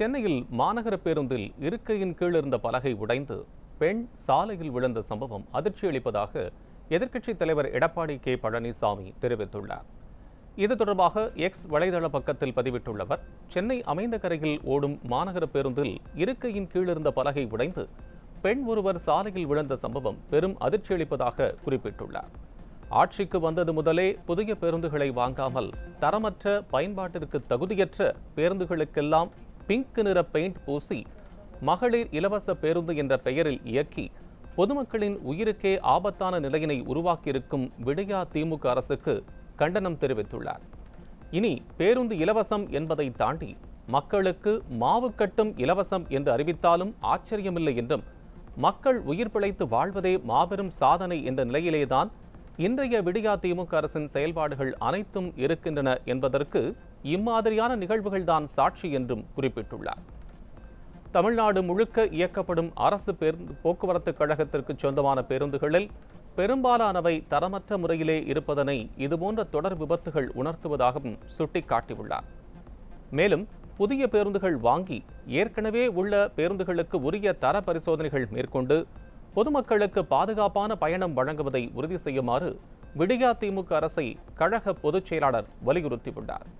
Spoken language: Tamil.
சென்னையில் மாநகர பேருந்தில் இருக்கையின் கீழ் இருந்த பலகை உடைந்து பெண் சாலையில் விழுந்த சம்பவம் அதிர்ச்சி அளிப்பதாக எதிர்க்கட்சித் தலைவர் எடப்பாடி கே பழனிசாமி தெரிவித்துள்ளார் இது தொடர்பாக எக்ஸ் வலைதள பக்கத்தில் பதிவிட்டுள்ளவர் சென்னை அமைந்த கரையில் ஓடும் மாநகர பேருந்தில் இருக்கையின் கீழ் இருந்த பலகை உடைந்து பெண் ஒருவர் சாலையில் விழுந்த சம்பவம் பெரும் அதிர்ச்சி அளிப்பதாக குறிப்பிட்டுள்ளார் ஆட்சிக்கு வந்தது முதலே புதிய பேருந்துகளை வாங்காமல் தரமற்ற பயன்பாட்டிற்கு தகுதியற்ற பேருந்துகளுக்கெல்லாம் பிங்க் நிற பெயிண்ட் பூசி மகளிர் இலவச பேருந்து என்ற பெயரில் இயக்கி பொதுமக்களின் உயிருக்கே ஆபத்தான நிலையினை உருவாக்கியிருக்கும் விடியா திமுக அரசுக்கு கண்டனம் தெரிவித்துள்ளார் இனி பேருந்து இலவசம் என்பதை தாண்டி மக்களுக்கு மாவு கட்டும் இலவசம் என்று அறிவித்தாலும் ஆச்சரியமில்லை என்றும் மக்கள் உயிர் பிழைத்து வாழ்வதே மாபெரும் சாதனை என்ற நிலையிலேதான் இன்றைய விடியா திமுக அரசின் செயல்பாடுகள் அனைத்தும் இருக்கின்றன என்பதற்கு இம்மாதிரியான நிகழ்வுகள்தான் சாட்சி என்றும் குறிப்பிட்டுள்ளார் தமிழ்நாடு முழுக்க இயக்கப்படும் அரசு பேருந்து போக்குவரத்து கழகத்திற்கு சொந்தமான பேருந்துகளில் பெரும்பாலானவை தரமற்ற முறையிலே இருப்பதனை இதுபோன்ற தொடர் விபத்துகள் உணர்த்துவதாகவும் சுட்டிக்காட்டியுள்ளார் மேலும் புதிய பேருந்துகள் வாங்கி ஏற்கனவே உள்ள பேருந்துகளுக்கு உரிய தர பரிசோதனைகள் மேற்கொண்டு பொதுமக்களுக்கு பாதுகாப்பான பயணம் வழங்குவதை உறுதி செய்யுமாறு விடியா திமுக அரசை கழக பொதுச் செயலாளர் வலியுறுத்தியுள்ளார்